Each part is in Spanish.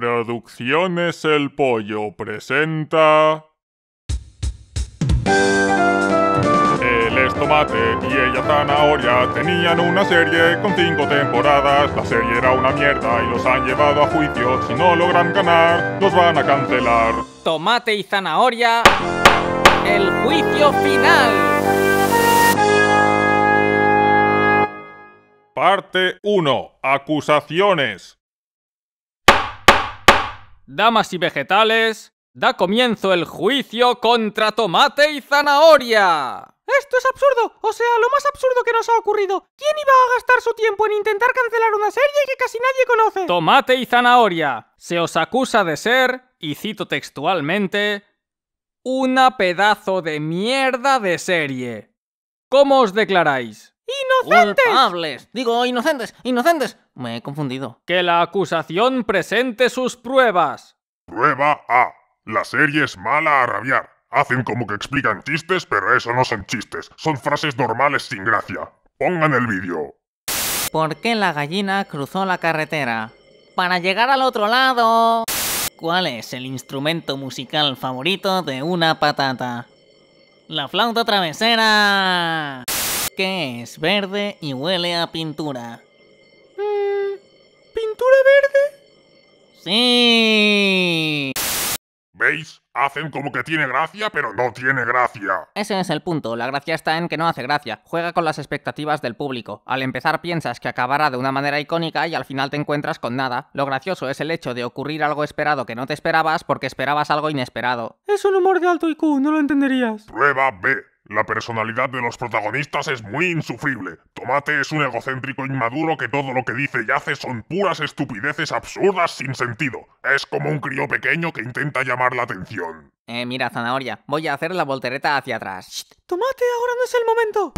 Producciones El Pollo presenta... El Tomate y ella zanahoria tenían una serie con cinco temporadas. La serie era una mierda y los han llevado a juicio. Si no logran ganar, los van a cancelar. Tomate y zanahoria... El juicio final. Parte 1. Acusaciones damas y vegetales, da comienzo el juicio contra tomate y zanahoria. Esto es absurdo, o sea, lo más absurdo que nos ha ocurrido. ¿Quién iba a gastar su tiempo en intentar cancelar una serie que casi nadie conoce? Tomate y zanahoria. Se os acusa de ser, y cito textualmente, una pedazo de mierda de serie. ¿Cómo os declaráis? ¡Inocentes! ¡Culpables! Digo, inocentes, inocentes. Me he confundido. Que la acusación presente sus pruebas. Prueba A. La serie es mala a rabiar. Hacen como que explican chistes, pero eso no son chistes. Son frases normales sin gracia. Pongan el vídeo. ¿Por qué la gallina cruzó la carretera? Para llegar al otro lado. ¿Cuál es el instrumento musical favorito de una patata? La flauta travesera que es verde y huele a pintura. Mm, ¿Pintura verde? Sí. ¿Veis? Hacen como que tiene gracia, pero no tiene gracia. Ese es el punto, la gracia está en que no hace gracia, juega con las expectativas del público. Al empezar piensas que acabará de una manera icónica y al final te encuentras con nada. Lo gracioso es el hecho de ocurrir algo esperado que no te esperabas porque esperabas algo inesperado. Es un humor de alto IQ, no lo entenderías. Prueba B. La personalidad de los protagonistas es muy insufrible. Tomate es un egocéntrico inmaduro que todo lo que dice y hace son puras estupideces absurdas sin sentido. Es como un crío pequeño que intenta llamar la atención. Eh, mira, zanahoria, voy a hacer la voltereta hacia atrás. Shh, tomate, ahora no es el momento.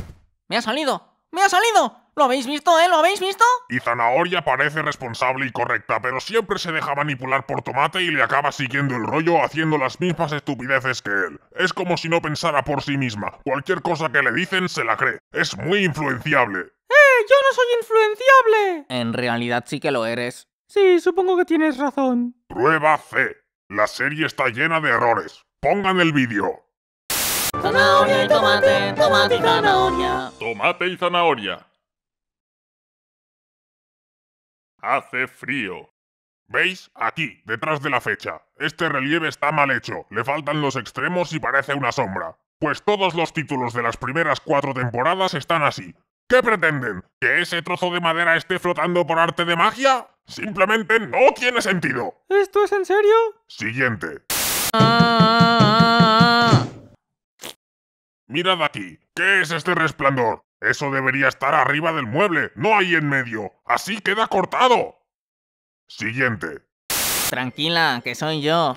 ¡Me ha salido! ¡Me ha salido! ¿Lo habéis visto, eh? ¿Lo habéis visto? Y Zanahoria parece responsable y correcta, pero siempre se deja manipular por Tomate y le acaba siguiendo el rollo haciendo las mismas estupideces que él. Es como si no pensara por sí misma. Cualquier cosa que le dicen se la cree. Es muy influenciable. ¡Eh! ¡Yo no soy influenciable! En realidad sí que lo eres. Sí, supongo que tienes razón. Prueba C. La serie está llena de errores. Pongan el vídeo. Zanahoria y tomate, tomate y zanahoria. Tomate y zanahoria. Hace frío. ¿Veis? Aquí, detrás de la fecha. Este relieve está mal hecho, le faltan los extremos y parece una sombra. Pues todos los títulos de las primeras cuatro temporadas están así. ¿Qué pretenden? ¿Que ese trozo de madera esté flotando por arte de magia? Simplemente no tiene sentido. ¿Esto es en serio? Siguiente. Ah, ah, ah, Mirad aquí. ¿Qué es este resplandor? Eso debería estar arriba del mueble, no ahí en medio. Así queda cortado. Siguiente. Tranquila, que soy yo.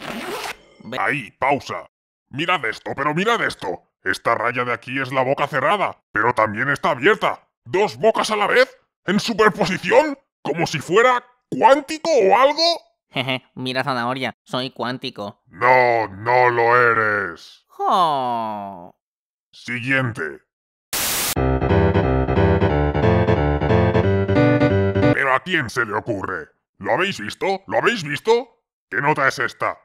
ahí, pausa. Mirad esto, pero mirad esto. Esta raya de aquí es la boca cerrada, pero también está abierta. ¿Dos bocas a la vez? ¿En superposición? ¿Como si fuera cuántico o algo? Jeje, mira zanahoria, soy cuántico. No, no lo eres. Siguiente. ¿A quién se le ocurre? ¿Lo habéis visto? ¿Lo habéis visto? ¿Qué nota es esta?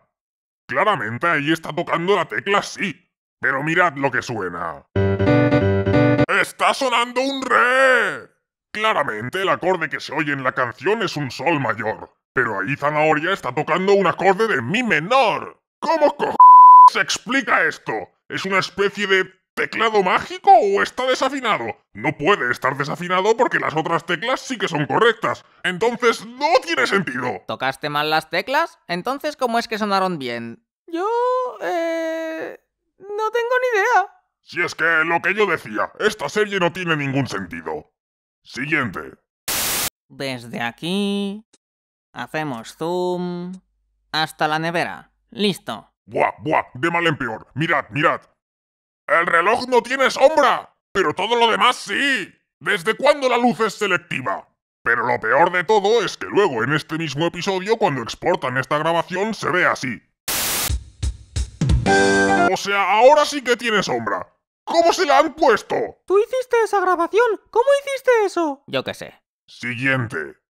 Claramente ahí está tocando la tecla sí, pero mirad lo que suena. ¡Está sonando un re! Claramente el acorde que se oye en la canción es un sol mayor, pero ahí Zanahoria está tocando un acorde de mi menor. ¿Cómo co se explica esto? Es una especie de ¿Teclado mágico o está desafinado? No puede estar desafinado porque las otras teclas sí que son correctas. Entonces no tiene sentido. ¿Tocaste mal las teclas? Entonces, ¿cómo es que sonaron bien? Yo... eh... No tengo ni idea. Si es que lo que yo decía, esta serie no tiene ningún sentido. Siguiente. Desde aquí... Hacemos zoom... Hasta la nevera. Listo. Buah, buah, de mal en peor. Mirad, mirad. El reloj no tiene sombra, pero todo lo demás sí. ¿Desde cuándo la luz es selectiva? Pero lo peor de todo es que luego en este mismo episodio, cuando exportan esta grabación, se ve así. O sea, ahora sí que tiene sombra. ¿Cómo se la han puesto? Tú hiciste esa grabación. ¿Cómo hiciste eso? Yo qué sé. Siguiente.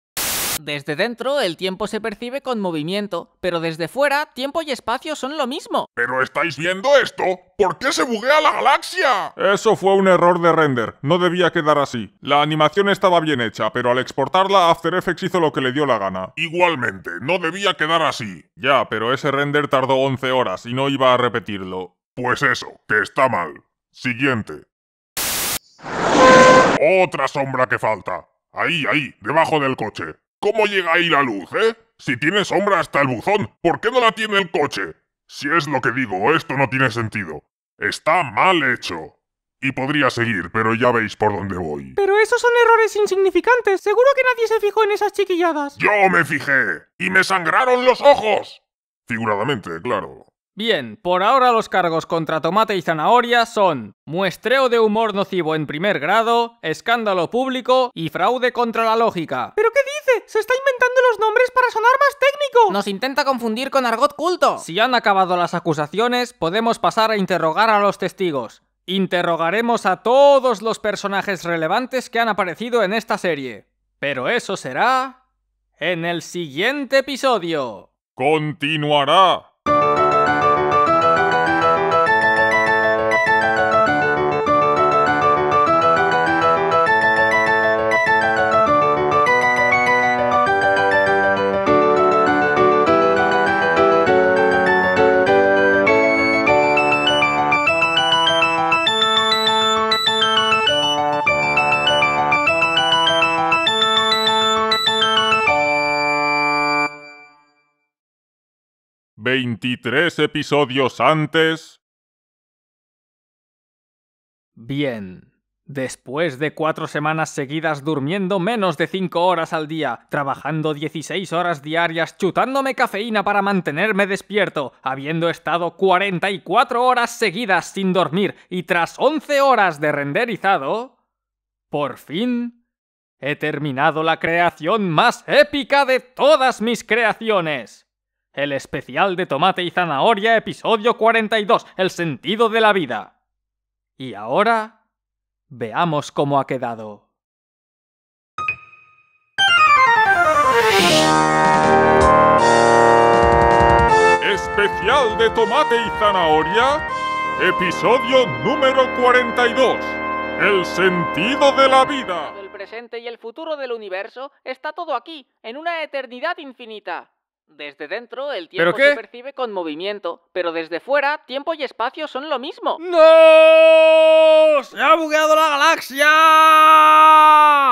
Desde dentro el tiempo se percibe con movimiento, pero desde fuera tiempo y espacio son lo mismo. ¿Pero estáis viendo esto? ¿Por qué se buguea la galaxia? Eso fue un error de render, no debía quedar así. La animación estaba bien hecha, pero al exportarla After Effects hizo lo que le dio la gana. Igualmente, no debía quedar así. Ya, pero ese render tardó 11 horas y no iba a repetirlo. Pues eso, que está mal. Siguiente. Otra sombra que falta. Ahí, ahí, debajo del coche. ¿Cómo llega ahí la luz, eh? Si tiene sombra hasta el buzón, ¿por qué no la tiene el coche? Si es lo que digo, esto no tiene sentido. Está mal hecho. Y podría seguir, pero ya veis por dónde voy. Pero esos son errores insignificantes. Seguro que nadie se fijó en esas chiquilladas. Yo me fijé. Y me sangraron los ojos. Figuradamente, claro. Bien, por ahora los cargos contra Tomate y Zanahoria son muestreo de humor nocivo en primer grado, escándalo público y fraude contra la lógica. ¿Pero qué dice? Se está inventando los nombres para sonar más técnico. Nos intenta confundir con argot culto. Si han acabado las acusaciones, podemos pasar a interrogar a los testigos. Interrogaremos a todos los personajes relevantes que han aparecido en esta serie. Pero eso será en el siguiente episodio. Continuará. 23 episodios antes... Bien. Después de cuatro semanas seguidas durmiendo menos de 5 horas al día, trabajando 16 horas diarias, chutándome cafeína para mantenerme despierto, habiendo estado 44 horas seguidas sin dormir y tras 11 horas de renderizado, por fin he terminado la creación más épica de todas mis creaciones. El especial de tomate y zanahoria, episodio 42, El sentido de la vida. Y ahora, veamos cómo ha quedado. Especial de tomate y zanahoria, episodio número 42, El sentido de la vida. El presente y el futuro del universo está todo aquí, en una eternidad infinita. Desde dentro el tiempo se percibe con movimiento, pero desde fuera tiempo y espacio son lo mismo. ¡No! ¡Se ha bugueado la galaxia!